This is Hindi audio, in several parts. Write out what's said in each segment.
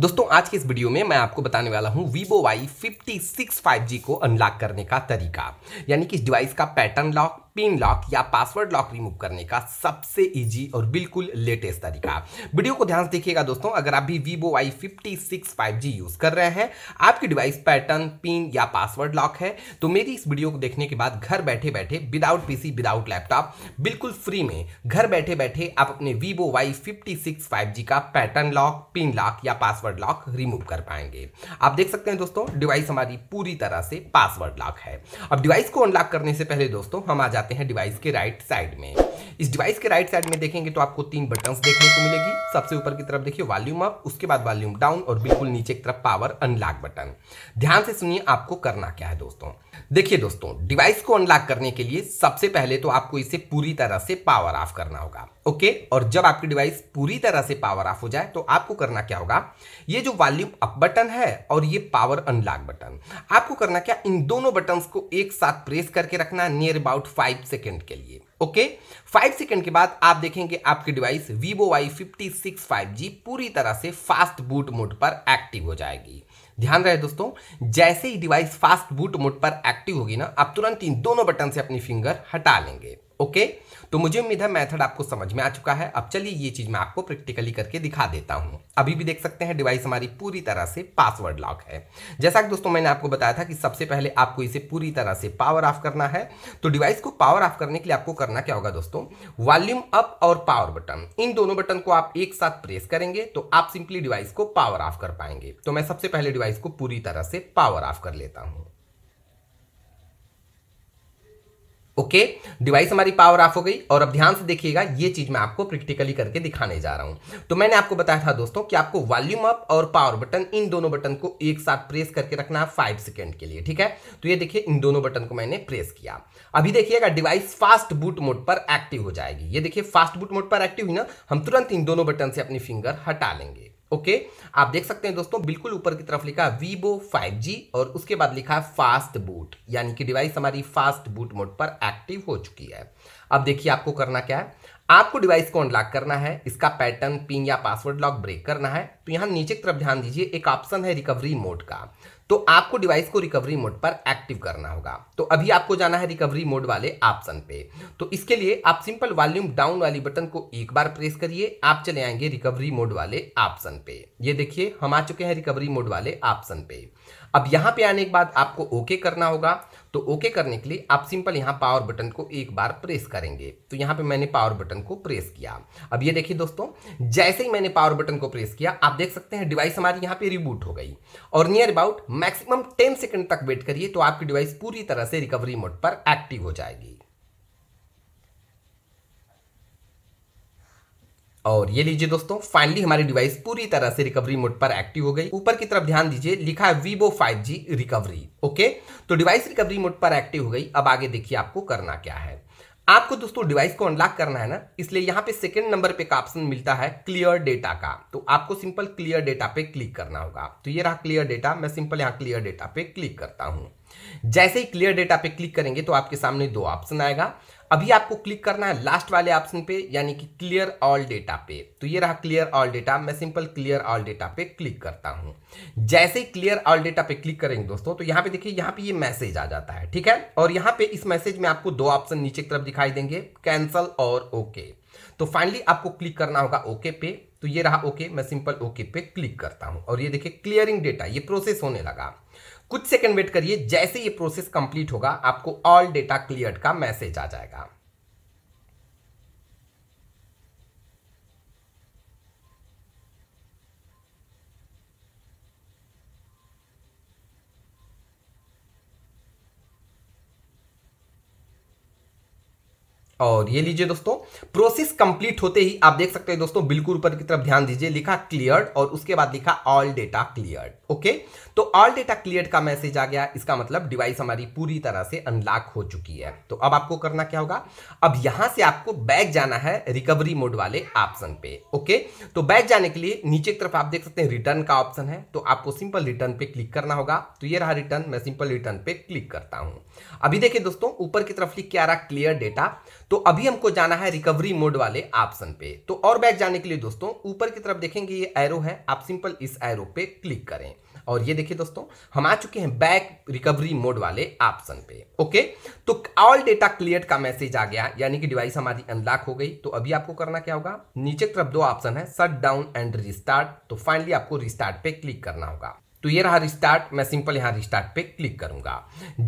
दोस्तों आज के इस वीडियो में मैं आपको बताने वाला हूं Vivo Y fifty six five G को अनलॉक करने का तरीका यानी कि इस डिवाइस का पैटर्न लॉक पिन लॉक या पासवर्ड लॉक रिमूव करने का सबसे ईजी और बिल्कुल लेटेस्ट तरीका वीडियो को ध्यान से देखिएगा दोस्तों अगर आप भी Vivo I fifty six five G use कर रहे हैं आपकी डिवाइस पैटर्न पिन या पासवर्ड लॉक है तो मेरी इस वीडियो को देखने के बाद घर बैठे बैठे विदाउट पीसी विदाउट लैपटॉप बिल्कुल फ्री में घर बैठे बैठे आप अपने Vivo Y fifty six five G का पैटर्न लॉक पिन लॉक या पासवर्ड लॉक रिमूव कर पाएंगे आप देख सकते हैं दोस्तों डिवाइस हमारी पूरी तरह से पासवर्ड लॉक है अब डिवाइस को अनलॉक करने से पहले दोस्तों हम आ जाते हैं डिवाइस के राइट right साइड में इस डिवाइस के राइट right साइड में देखेंगे तो आपको तीन बटन्स देखने को मिलेगी सबसे ऊपर की तरफ देखिए वॉल्यूम अप उसके बाद वॉल्यूम डाउन और बिल्कुल नीचे की तरफ पावर अनलॉक बटन ध्यान से सुनिए आपको करना क्या है दोस्तों देखिए दोस्तों डिवाइस को अनलॉक करने के लिए सबसे पहले तो आपको इसे पूरी तरह से पावर ऑफ करना होगा ओके okay, और जब आपकी डिवाइस पूरी तरह से पावर ऑफ हो जाए तो आपको करना क्या होगा ये जो वॉल्यूम अप बटन है और ये पावर अनलॉक बटन आपको करना क्या इन दोनों बटन को एक साथ प्रेस करके रखना नियर अबाउट फाइव सेकेंड के लिए ओके फाइव सेकेंड के बाद आप देखेंगे आपकी device Vivo Y fifty six five G पूरी तरह से फास्ट बूट मोड पर एक्टिव हो जाएगी ध्यान रहे दोस्तों जैसे ही डिवाइस फास्ट बूट मोड पर एक्टिव होगी ना आप तुरंत इन दोनों बटन से अपनी फिंगर हटा लेंगे ओके तो मुझे उम्मीद है मेथड आपको समझ में आ चुका है अब चलिए ये चीज़ मैं आपको प्रैक्टिकली करके दिखा देता हूं अभी भी देख सकते हैं डिवाइस हमारी पूरी तरह से पासवर्ड लॉक है जैसा कि दोस्तों मैंने आपको बताया था कि सबसे पहले आपको इसे पूरी तरह से पावर ऑफ करना है तो डिवाइस को पावर ऑफ करने के लिए आपको करना क्या होगा दोस्तों वॉल्यूम अप और पावर बटन इन दोनों बटन को आप एक साथ प्रेस करेंगे तो आप सिंपली डिवाइस को पावर ऑफ कर पाएंगे तो मैं सबसे पहले डिवाइस को पूरी तरह से पावर ऑफ कर लेता हूँ ओके डिवाइस हमारी पावर ऑफ हो गई और अब ध्यान से देखिएगा ये चीज मैं आपको प्रैक्टिकली करके दिखाने जा रहा हूं तो मैंने आपको बताया था दोस्तों कि आपको वॉल्यूम अप और पावर बटन इन दोनों बटन को एक साथ प्रेस करके रखना है फाइव सेकेंड के लिए ठीक है तो ये देखिए इन दोनों बटन को मैंने प्रेस किया अभी देखिएगा डिवाइस फास्ट बूट मोड पर एक्टिव हो जाएगी ये देखिए फास्ट बूट मोड पर एक्टिव हुई ना हम तुरंत इन दोनों बटन से अपनी फिंगर हटा लेंगे ओके आप देख सकते हैं दोस्तों बिल्कुल ऊपर की तरफ लिखा वीवो 5G और उसके बाद लिखा है फास्ट बूट यानी कि डिवाइस हमारी फास्ट बूट मोड पर एक्टिव हो चुकी है अब देखिए आपको करना क्या है आपको डिवाइस को अनलॉक करना है इसका पैटर्न पिन या पासवर्ड लॉक ब्रेक करना है तो यहाँ नीचे की तरफ ध्यान दीजिए एक ऑप्शन है रिकवरी मोड का तो आपको डिवाइस को रिकवरी मोड पर एक्टिव करना होगा तो अभी आपको जाना है रिकवरी मोड वाले ऑप्शन पे तो इसके लिए आप सिंपल वॉल्यूम डाउन वाली बटन को एक बार प्रेस करिए आप चले आएंगे रिकवरी मोड वाले ऑप्शन पे ये देखिए हम आ चुके हैं रिकवरी मोड वाले ऑप्शन पे अब यहाँ पे आने के बाद आपको ओके करना होगा तो ओके करने के लिए आप सिंपल यहाँ पावर बटन को एक बार प्रेस करेंगे तो यहाँ पे मैंने पावर बटन को प्रेस किया अब ये देखिए दोस्तों जैसे ही मैंने पावर बटन को प्रेस किया आप देख सकते हैं डिवाइस हमारी यहाँ पे रिबूट हो गई और near about maximum ten second तक वेट करिए तो आपकी डिवाइस पूरी तरह से रिकवरी मोड पर एक्टिव हो जाएगी और ये लीजिए दोस्तों फाइनली हमारी डिवाइस पूरी तरह से रिकवरी मोड पर एक्टिव हो गई ऊपर की तरफ ध्यान दीजिए लिखा है वीवो 5G रिकवरी ओके तो डिवाइस रिकवरी मोड पर एक्टिव हो गई अब आगे देखिए आपको करना क्या है आपको दोस्तों डिवाइस को अनलॉक करना है ना इसलिए यहाँ पे सेकंड नंबर पे का ऑप्शन मिलता है क्लियर डेटा का तो आपको सिंपल क्लियर डेटा पे क्लिक करना होगा तो ये रहा क्लियर डेटा मैं सिंपल यहाँ क्लियर डेटा पे क्लिक करता हूँ जैसे ही क्लियर डेटा पे क्लिक करेंगे तो आपके सामने दो ऑप्शन आएगा अभी आपको क्लिक करना है लास्ट वाले ऑप्शन पे यानी कि क्लियर ऑल डेटा पे तो ये रहा क्लियर ऑल डेटा मैं सिंपल क्लियर ऑल डेटा पे क्लिक करता हूं जैसे ही क्लियर ऑल डेटा पे क्लिक करेंगे दोस्तों तो यहां पे देखिए यहां पे ये मैसेज आ जाता है ठीक है और यहां पे इस मैसेज में आपको दो ऑप्शन नीचे की तरफ दिखाई देंगे कैंसल और ओके तो फाइनली आपको क्लिक करना होगा ओके पे तो ये रहा ओके मैं सिंपल ओके पे क्लिक करता हूँ और ये देखिए क्लियरिंग डेटा ये प्रोसेस होने लगा कुछ सेकंड वेट करिए जैसे ये प्रोसेस कंप्लीट होगा आपको ऑल डेटा क्लियर का मैसेज आ जाएगा और ये लीजिए दोस्तों प्रोसेस कंप्लीट होते ही आप देख सकते हैं दोस्तों बिल्कुल ऊपर की तरफ ध्यान दीजिए लिखा क्लियर और उसके बाद लिखा ऑल डेटा क्लियर ओके तो ऑल डेटा क्लियर का मैसेज आ गया इसका मतलब डिवाइस हमारी पूरी तरह से अनलॉक हो चुकी है तो अब आपको करना क्या होगा अब यहां से आपको बैग जाना है रिकवरी मोड वाले ऑप्शन पे ओके तो बैग जाने के लिए नीचे की तरफ आप देख सकते हैं रिटर्न का ऑप्शन है तो आपको सिंपल रिटर्न पे क्लिक करना होगा तो ये रहा रिटर्न मैं सिंपल रिटर्न पे क्लिक करता हूं अभी देखिए दोस्तों ऊपर की तरफ लिख के आ रहा क्लियर डेटा तो अभी हमको जाना है रिकवरी मोड वाले ऑप्शन पे तो और बैक जाने के लिए दोस्तों ऊपर की तरफ देखेंगे ये एरो है आप सिंपल इस एरो पे क्लिक करें और ये देखिए दोस्तों हम आ चुके हैं बैक रिकवरी मोड वाले ऑप्शन पे ओके तो ऑल डेटा क्लियर का मैसेज आ गया यानी कि डिवाइस हमारी अनलॉक हो गई तो अभी आपको करना क्या होगा नीचे की तरफ दो ऑप्शन है शट डाउन एंड रिस्टार्ट तो फाइनली आपको रिस्टार्ट पे क्लिक करना होगा तो ये रहा रिस्टार्ट मैं सिंपल यहाँ रिस्टार्ट पे क्लिक करूंगा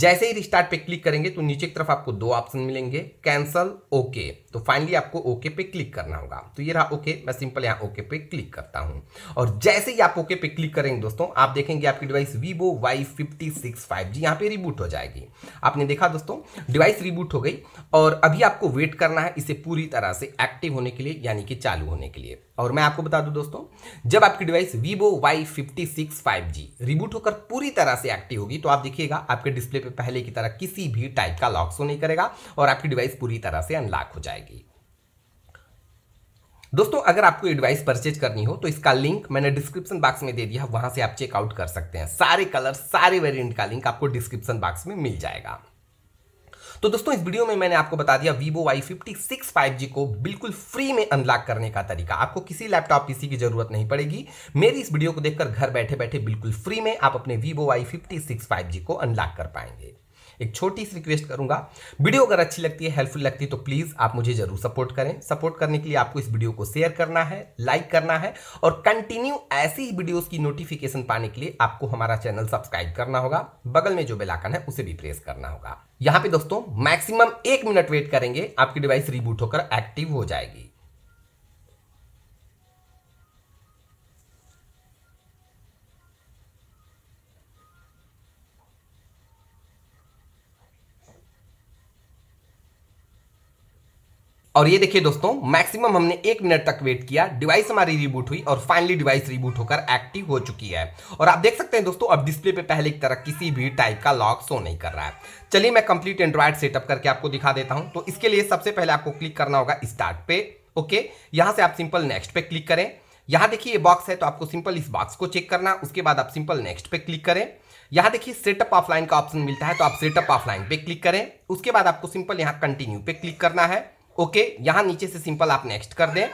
जैसे ही रिस्टार्ट पे क्लिक करेंगे तो नीचे की तरफ आपको दो ऑप्शन मिलेंगे कैंसल ओके तो फाइनली आपको ओके पे क्लिक करना होगा तो ये रहा ओके मैं सिंपल यहाँ ओके पे क्लिक करता हूँ और जैसे ही आप ओके पे क्लिक करेंगे दोस्तों आप देखेंगे आपकी device Vivo Y fifty six five G यहाँ पे रिबूट हो जाएगी आपने देखा दोस्तों डिवाइस रिबूट हो गई और अभी आपको वेट करना है इसे पूरी तरह से एक्टिव होने के लिए यानी कि चालू होने के लिए और मैं आपको बता दूं दोस्तों जब आपकी device Vivo Y fifty six five G reboot होकर पूरी तरह से एक्टिव होगी तो आप देखिएगा आपके डिस्प्ले पे पहले की तरह किसी भी टाइप का लॉक सो नहीं करेगा और आपकी डिवाइस पूरी तरह से अनलॉक हो जाएगी दोस्तों अगर आपको एडवाइस डिवाइस परचेज करनी हो तो इसका लिंक मैंने डिस्क्रिप्शन बॉक्स में दे दिया वहां से आप चेकआउट कर सकते हैं सारे कलर सारे वेरियंट का लिंक आपको डिस्क्रिप्शन बॉक्स में मिल जाएगा तो दोस्तों इस वीडियो में मैंने आपको बता दिया Vivo Y fifty six five G को बिल्कुल फ्री में अनलॉक करने का तरीका आपको किसी लैपटॉप पीसी की जरूरत नहीं पड़ेगी मेरी इस वीडियो को देखकर घर बैठे बैठे बिल्कुल फ्री में आप अपने Vivo Y fifty six five G को अनलॉक कर पाएंगे एक छोटी सी रिक्वेस्ट करूंगा वीडियो अगर अच्छी लगती है हेल्पफुल लगती है तो प्लीज़ आप मुझे जरूर सपोर्ट करें सपोर्ट करने के लिए आपको इस वीडियो को शेयर करना है लाइक करना है और कंटिन्यू ऐसी ही वीडियोज़ की नोटिफिकेशन पाने के लिए आपको हमारा चैनल सब्सक्राइब करना होगा बगल में जो बेलाकन है उसे भी प्रेस करना होगा यहाँ पे दोस्तों मैक्सिमम एक मिनट वेट करेंगे आपकी डिवाइस रिबूट होकर एक्टिव हो जाएगी और ये देखिए दोस्तों मैक्सिमम हमने एक मिनट तक वेट किया डिवाइस हमारी रिबूट हुई और फाइनली डिवाइस रिबूट होकर एक्टिव हो चुकी है और आप देख सकते हैं दोस्तों अब डिस्प्ले पे पहले की तरह किसी भी टाइप का लॉक शो नहीं कर रहा है चलिए मैं कंप्लीट एंड्रॉयड सेटअप करके आपको दिखा देता हूं तो इसके लिए सबसे पहले आपको क्लिक करना होगा स्टार्ट पे ओके यहां से आप सिंपल नेक्स्ट पे क्लिक करें यहां देखिए ये बॉक्स है तो आपको सिंपल इस बॉक्स को चेक करना उसके बाद आप सिंपल नेक्स्ट पे क्लिक करें यहां देखिए सेटअप ऑफलाइन का ऑप्शन मिलता है तो आप सेटअप ऑफलाइन पे क्लिक करें उसके बाद आपको सिंपल यहां कंटिन्यू पे क्लिक करना है ओके यहां नीचे से सिंपल आप नेक्स्ट कर दें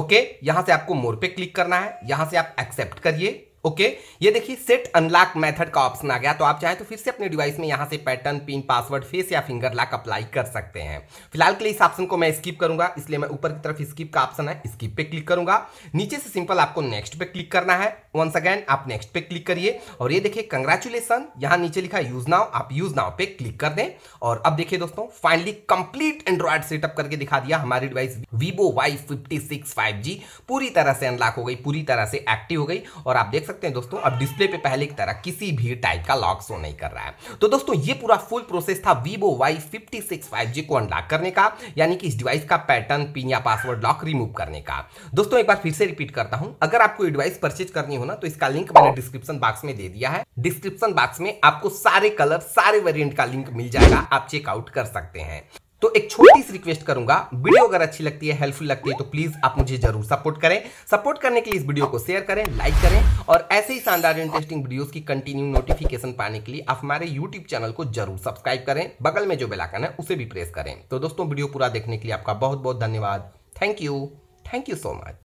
ओके यहां से आपको मोर पे क्लिक करना है यहां से आप एक्सेप्ट करिए ओके ये देखिए सेट अनलॉक मेथड का ऑप्शन आ गया तो आप चाहे तो फिर से अपने डिवाइस में यहां से पैटर्न पिन पासवर्ड फेस या फिंगर लॉक अप्लाई कर सकते हैं फिलहाल के लिए इस ऑप्शन को मैं स्किप करूंगा इसलिए मैं ऊपर की तरफ स्किप का ऑप्शन है स्किप पे क्लिक करूंगा नीचे से सिंपल आपको नेक्स्ट पे क्लिक करना है वंस अगेन आप नेक्स्ट पे क्लिक करिए और ये देखिए कंग्रेचुलेसन यहाँ नीचे लिखा यूज नाउ आप यूज नाउ पे क्लिक कर दें और अब देखिए दोस्तों फाइनली कंप्लीट एंड्रॉइड सेटअप करके दिखा दिया हमारी डिवाइस वीवो वाई फिफ्टी पूरी तरह से अनलॉक हो गई पूरी तरह से एक्टिव हो गई और आप देख सकते हैं दोस्तों अब डिस्प्ले पे पहले की तरह किसी भी टाइप का लॉक शो नहीं कर रहा है तो दोस्तों ये पूरा फुल प्रोसेस था Vivo Y fifty six five G को अनलॉक करने का यानी कि इस डिवाइस का पैटर्न पिन या पासवर्ड लॉक रिमूव करने का दोस्तों एक बार फिर से रिपीट करता हूं अगर आपको डिवाइस परचेज करनी हो ना तो इसका लिंक मैंने डिस्क्रिप्शन बॉक्स में दे दिया है डिस्क्रिप्शन बॉक्स में आपको सारे कलर सारे वेरियंट का लिंक मिल जाएगा आप चेकआउट कर सकते हैं तो एक छोटी सी रिक्वेस्ट करूंगा वीडियो अगर अच्छी लगती है हेल्पफुल लगती है तो प्लीज आप मुझे जरूर सपोर्ट करें सपोर्ट करने के लिए इस वीडियो को शेयर करें लाइक करें और ऐसे ही शानदार इंटरेस्टिंग वीडियोस की कंटिन्यू नोटिफिकेशन पाने के लिए आप हमारे यूट्यूब चैनल को जरूर सब्सक्राइब करें बगल में जो बेलाकन है उसे भी प्रेस करें तो दोस्तों वीडियो पूरा देखने के लिए आपका बहुत बहुत धन्यवाद thank you thank you so much